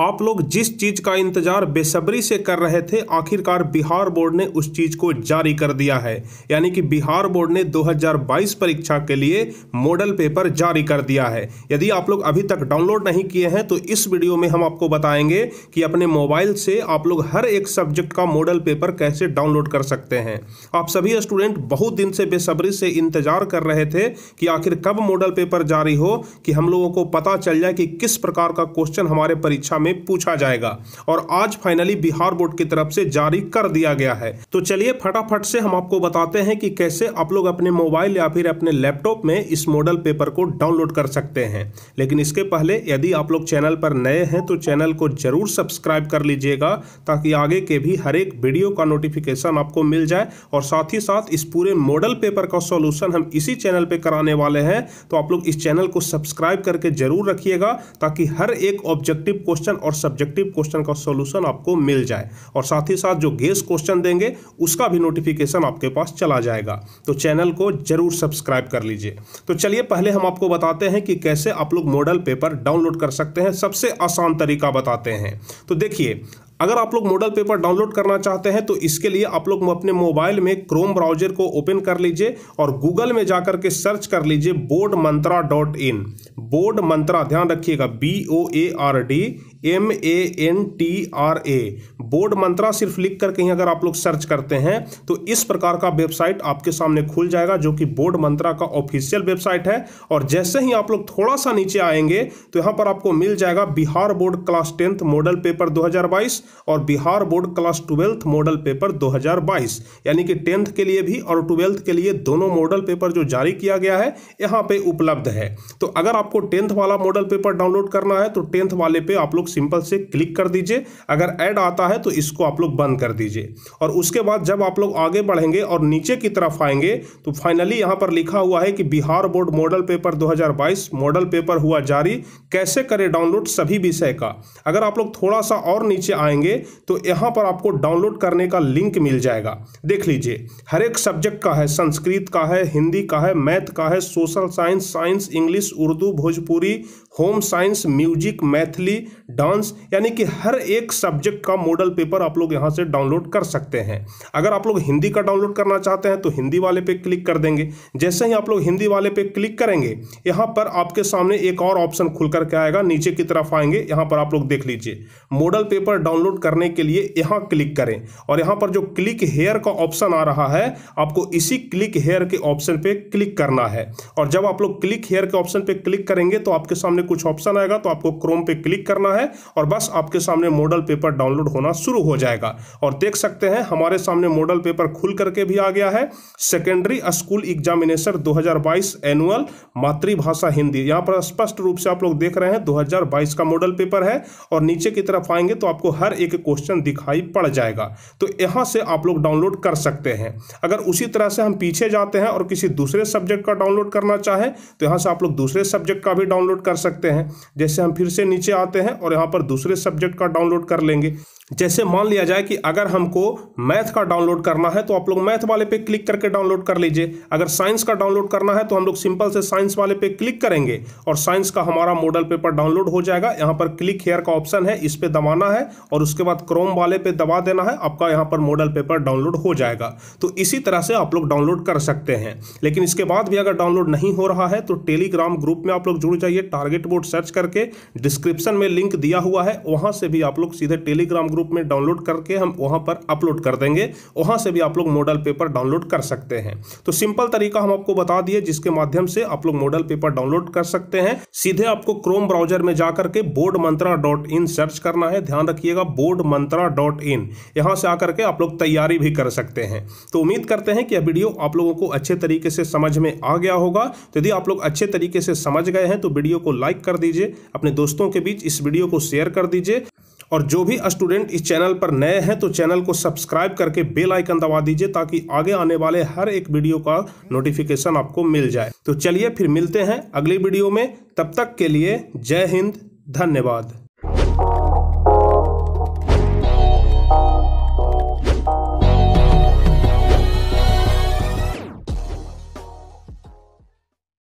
आप लोग जिस चीज का इंतजार बेसब्री से कर रहे थे आखिरकार बिहार बोर्ड ने उस चीज को जारी कर दिया है यानी कि बिहार बोर्ड ने 2022 परीक्षा के लिए मॉडल पेपर जारी कर दिया है यदि आप लोग अभी तक डाउनलोड नहीं किए हैं तो इस वीडियो में हम आपको बताएंगे कि अपने मोबाइल से आप लोग हर एक सब्जेक्ट का मॉडल पेपर कैसे डाउनलोड कर सकते हैं आप सभी स्टूडेंट बहुत दिन से बेसब्री से इंतजार कर रहे थे कि आखिर कब मॉडल पेपर जारी हो कि हम लोगों को पता चल जाए कि किस प्रकार का क्वेश्चन हमारे परीक्षा में में पूछा जाएगा और आज फाइनली बिहार बोर्ड की तरफ से जारी कर दिया गया है तो चलिए फटाफट से हम आपको बताते हैं कि कैसे आप लोग अपने मोबाइल या फिर अपने लैपटॉप में इस मॉडल पेपर को डाउनलोड कर सकते हैं लेकिन इसके पहले यदि आप लोग चैनल पर नए हैं तो चैनल को जरूर सब्सक्राइब कर लीजिएगा ताकि आगे के भी हर एक वीडियो का नोटिफिकेशन आपको मिल जाए और साथ ही साथ इस पूरे मॉडल पेपर का सॉल्यूशन हम इसी चैनल पर कराने वाले हैं तो आप लोग इस चैनल को सब्सक्राइब करके जरूर रखिएगा ताकि हर एक ऑब्जेक्टिव क्वेश्चन और सब्जेक्टिव क्वेश्चन का सोल्यूशन आपको मिल जाए और साथ ही साथ जो गेस क्वेश्चन देंगे उसका भी नोटिफिकेशन आपके पास चला जाएगा तो चैनल को जरूर सब्सक्राइब कर लीजिए तो चलिए पहले हम आपको बताते हैं कि कैसे आप लोग मॉडल पेपर डाउनलोड कर सकते हैं सबसे आसान तरीका बताते हैं तो देखिए अगर आप लोग मॉडल पेपर डाउनलोड करना चाहते हैं तो इसके लिए आप लोग अपने मोबाइल में क्रोम ब्राउजर को ओपन कर लीजिए और गूगल में जाकर के सर्च कर लीजिए Board Mantra dot in Board Mantra ध्यान रखिएगा B O A R D M A N T R A Board Mantra सिर्फ लिख करके ही अगर आप लोग सर्च करते हैं तो इस प्रकार का वेबसाइट आपके सामने खुल जाएगा जो कि बोर्ड मंत्रा का ऑफिशियल वेबसाइट है और जैसे ही आप लोग थोड़ा सा नीचे आएंगे तो यहां पर आपको मिल जाएगा Bihar board class tenth model paper 2022 और Bihar board class twelfth model paper दो यानी कि टेंथ के लिए भी और ट्वेल्थ के लिए दोनों मॉडल पेपर जो जारी किया गया है यहाँ पे उपलब्ध है तो अगर आपको टेंथ वाला मॉडल पेपर डाउनलोड करना है तो टेंथ वाले पे आप लोग लोग सिंपल से क्लिक कर दीजिए अगर ऐड आता है तो इसको आप लोग बंद कर दीजिए और उसके बाद जब आप लोग आगे बढ़ेंगे और नीचे की तरफ आएंगे तो फाइनली यहाँ पर लिखा हुआ है कि Bihar board model paper 2022 model paper हुआ जारी कैसे करें डाउनलोड सभी विषय का अगर आप लोग थोड़ा सा और नीचे आएंगे तो यहाँ पर आपको डाउनलोड करने का लिंक मिल जाएगा देख लीजिए हर एक सब्जेक्ट का है संस्कृत का है हिंदी का है मैथ का है social science science English Urdu Bhojpuri home science music Maithili dance यानी कि हर एक सब्जेक्ट का मॉडल पेपर आप लोग यहाँ से डाउनलोड कर सकते हैं अगर आप लोग हिंदी का डाउनलोड करना चाहते हैं तो हिंदी वाले पे क्लिक कर देंगे जैसे ही आप लोग हिंदी वाले पे क्लिक करेंगे यहाँ पर आपके सामने एक और ऑप्शन खुल करके आएगा नीचे की तरफ आएंगे यहाँ पर आप लोग देख लीजिए मॉडल पेपर डाउनलोड करने के लिए यहाँ क्लिक करें और यहाँ पर जो क्लिक हेयर का ऑप्शन आ रहा है आपको इसी क्लिक हेयर के ऑप्शन पे क्लिक करना है और जब आप लोग क्लिक हेयर के ऑप्शन पर क्लिक करेंगे तो आपके सामने कुछ ऑप्शन आएगा तो आपको क्रोम पे क्लिक करना है और बस आपके सामने मॉडल पेपर डाउनलोड होना शुरू हो जाएगा और देख सकते हैं हमारे सामने मॉडल पेपर खुल करके भी आ गया है सेकेंडरी स्कूल एग्जामिनेशन 2022 एनुअल मातृभाषा हिंदी यहाँ पर स्पष्ट रूप से आप लोग देख रहे हैं 2022 का मॉडल पेपर है और नीचे की तरफ आएंगे तो आपको हर एक क्वेश्चन दिखाई पड़ जाएगा तो यहाँ से आप लोग डाउनलोड कर सकते हैं अगर उसी तरह से हम पीछे जाते हैं और किसी दूसरे सब्जेक्ट का डाउनलोड करना चाहें तो यहाँ से आप लोग दूसरे सब्जेक्ट का भी डाउनलोड कर सकते हैं जैसे हम फिर से नीचे आते हैं और यहाँ पर दूसरे सब्जेक्ट का डाउनलोड कर लेंगे जैसे मान लिया जाए कि अगर हमको मैथ का डाउनलोड करना है तो आप लोग मैथ वाले पे क्लिक करके डाउनलोड कर लीजिए अगर साइंस का डाउनलोड करना है तो हम लोग सिंपल से साइंस वाले पे क्लिक करेंगे और साइंस का हमारा मॉडल पेपर डाउनलोड हो जाएगा यहाँ पर क्लिक हेयर का ऑप्शन है इस पर दबाना है और उसके बाद क्रोम वाले पे दबा देना है आपका यहाँ पर मॉडल पेपर डाउनलोड हो जाएगा तो इसी तरह से आप लोग डाउनलोड कर सकते हैं लेकिन इसके बाद भी अगर डाउनलोड नहीं हो रहा है तो टेलीग्राम ग्रुप में आप लोग जुड़ जाइए टारगेट बोर्ड सर्च करके डिस्क्रिप्शन में लिंक दिया दिया हुआ है वहाँ से भी आप लोग सीधे टेलीग्राम ग्रुप में डाउनलोड करके हम वहाँ पर अपलोड कर देंगे वहाँ से भी आप लोग मॉडल पेपर डाउनलोड कर सकते हैं तो सिंपल तरीका हम आपको बता दिए जिसके माध्यम से आप लोग मॉडल पेपर डाउनलोड कर सकते हैं सीधे आपको क्रोम ब्राउजर में जाकर के Board Mantra dot in search करना है ध्यान रखिएगा बोर्ड मंत्रा डॉट इन यहाँ से आकर के आप लोग तैयारी भी कर सकते हैं तो उम्मीद करते हैं कि यह वीडियो आप लोगों को अच्छे तरीके से समझ में आ गया होगा तो यदि आप लोग अच्छे तरीके से समझ गए हैं तो वीडियो को लाइक कर दीजिए अपने दोस्तों के बीच इस वीडियो को शेयर कर दीजिए और जो भी स्टूडेंट इस चैनल पर नए हैं तो चैनल को सब्सक्राइब करके बेल आइकन दबा दीजिए ताकि आगे आने वाले हर एक वीडियो का नोटिफिकेशन आपको मिल जाए तो चलिए फिर मिलते हैं अगली वीडियो में तब तक के लिए जय हिंद धन्यवाद